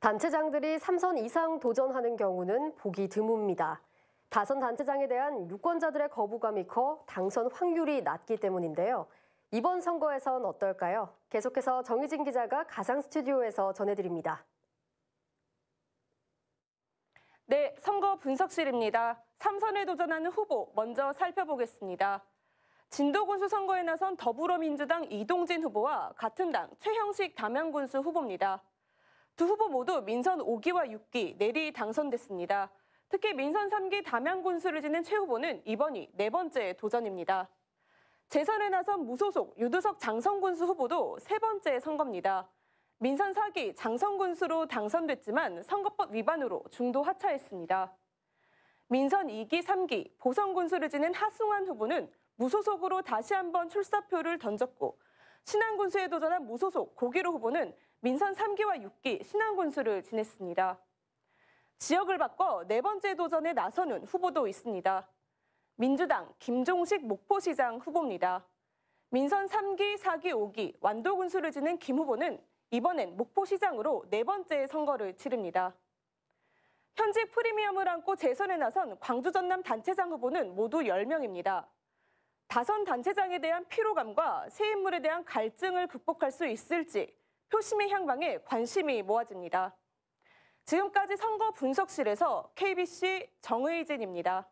단체장들이 3선 이상 도전하는 경우는 보기 드뭅니다. 다선 단체장에 대한 유권자들의 거부감이 커 당선 확률이 낮기 때문인데요. 이번 선거에선 어떨까요? 계속해서 정희진 기자가 가상 스튜디오에서 전해드립니다. 네, 선거 분석실입니다. 3선에 도전하는 후보 먼저 살펴보겠습니다. 진도군수 선거에 나선 더불어민주당 이동진 후보와 같은 당 최형식 담양군수 후보입니다. 두 후보 모두 민선 5기와 6기 내리 당선됐습니다. 특히 민선 3기 담양 군수를 지낸 최 후보는 이번이 네 번째 도전입니다. 재선에 나선 무소속 유두석 장성군수 후보도 세 번째 선거입니다. 민선 4기 장성군수로 당선됐지만 선거법 위반으로 중도 하차했습니다. 민선 2기, 3기 보성군수를 지낸 하승환 후보는 무소속으로 다시 한번 출사표를 던졌고 신안군수에 도전한 무소속 고기로 후보는 민선 3기와 6기 신안군수를 지냈습니다. 지역을 바꿔 네 번째 도전에 나서는 후보도 있습니다. 민주당 김종식 목포시장 후보입니다. 민선 3기, 4기, 5기 완도군수를 지낸 김 후보는 이번엔 목포시장으로 네 번째 선거를 치릅니다. 현재 프리미엄을 안고 재선에 나선 광주 전남 단체장 후보는 모두 10명입니다. 다선 단체장에 대한 피로감과 새 인물에 대한 갈증을 극복할 수 있을지 표심의 향방에 관심이 모아집니다. 지금까지 선거 분석실에서 KBC 정의진입니다.